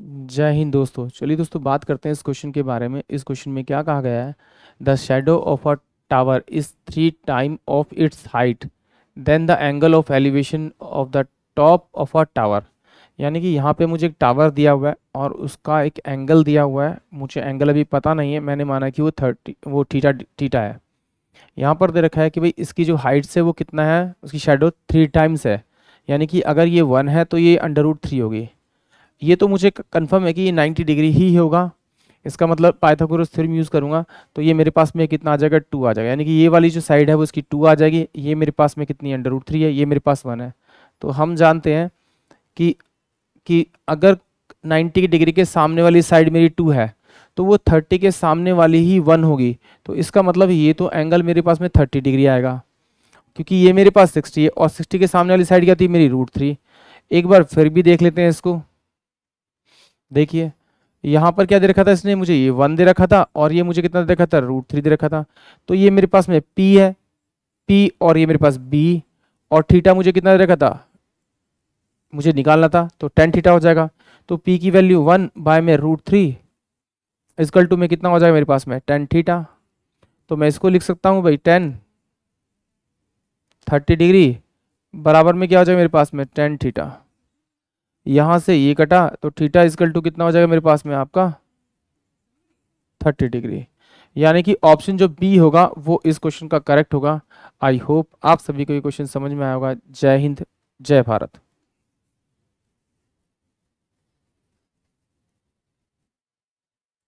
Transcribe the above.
जय हिंद दोस्तों चलिए दोस्तों बात करते हैं इस क्वेश्चन के बारे में इस क्वेश्चन में क्या कहा गया है the shadow of a tower is three time of its height then the angle of elevation of the top of a tower यानी कि यहाँ पे मुझे एक टावर दिया हुआ है और उसका एक एंगल दिया हुआ है मुझे एंगल अभी पता नहीं है मैंने माना कि वो थर्टी वो ठीटा ठीटा है यहाँ पर दे रखा है कि भाई इसकी जो हाइट से वो कितना है उसकी शेडो थ्री टाइम्स है यानी कि अगर ये वन है तो ये अंडर रूट थ्री होगी ये तो मुझे कन्फर्म है कि ये 90 डिग्री ही होगा इसका मतलब पाइथागोरस थ्योरम यूज़ करूँगा तो ये मेरे पास में कितना आ जाएगा टू आ जाएगा यानी कि ये वाली जो साइड है वो इसकी टू आ जाएगी ये मेरे पास में कितनी अंडर रूट थ्री है ये मेरे पास वन है तो हम जानते हैं कि कि अगर 90 डिग्री के सामने वाली साइड मेरी टू है तो वो 30 के सामने वाली ही वन होगी तो इसका मतलब ये तो एंगल मेरे पास में 30 डिग्री आएगा क्योंकि ये मेरे पास 60 है और 60 के सामने वाली साइड क्या थी मेरी रूट थ्री एक बार फिर भी देख लेते हैं इसको देखिए यहाँ पर क्या दे रखा था इसने मुझे ये वन दे रखा था और ये मुझे कितना दे रखा था रूट थ्री दे रखा था तो ये मेरे पास में पी है पी और ये मेरे पास बी और थीटा मुझे कितना दे रखा था मुझे निकालना था तो टेन थीटा हो जाएगा तो पी की वैल्यू वन बाय में रूट थ्री इजकल टू में कितना हो जाएगा मेरे पास में टेन थीटा तो मैं इसको लिख सकता हूँ भाई टेन थर्टी डिग्री बराबर में क्या हो जाएगा मेरे पास में टेन थीटा यहां से ये कटा तो थीटा इजकल टू कितना हो जाएगा मेरे पास में आपका थर्टी डिग्री यानी कि ऑप्शन जो बी होगा वो इस क्वेश्चन का करेक्ट होगा आई होप आप सभी को ये क्वेश्चन समझ में आया होगा जय हिंद जय भारत